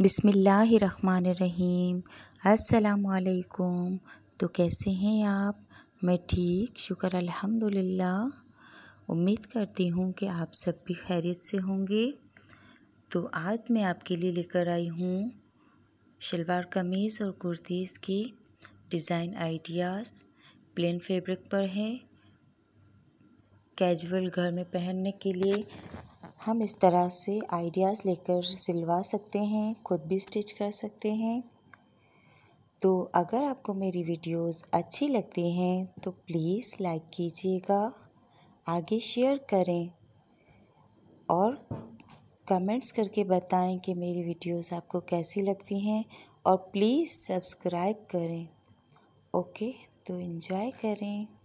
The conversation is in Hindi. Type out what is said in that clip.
बिसमीम् अल्लाम तो कैसे हैं आप मैं ठीक शुक्र अल्हम्दुलिल्लाह उम्मीद करती हूँ कि आप सब भी खैरियत से होंगे तो आज मैं आपके लिए लेकर आई हूँ शलवार कमीज़ और कुर्तीज़ की डिज़ाइन आइडियाज़ प्लेन फैब्रिक पर है कैजुअल घर में पहनने के लिए हम इस तरह से आइडियाज़ लेकर सिलवा सकते हैं खुद भी स्टिच कर सकते हैं तो अगर आपको मेरी वीडियोस अच्छी लगती हैं तो प्लीज़ लाइक कीजिएगा आगे शेयर करें और कमेंट्स करके बताएं कि मेरी वीडियोस आपको कैसी लगती हैं और प्लीज़ सब्सक्राइब करें ओके तो इन्जॉय करें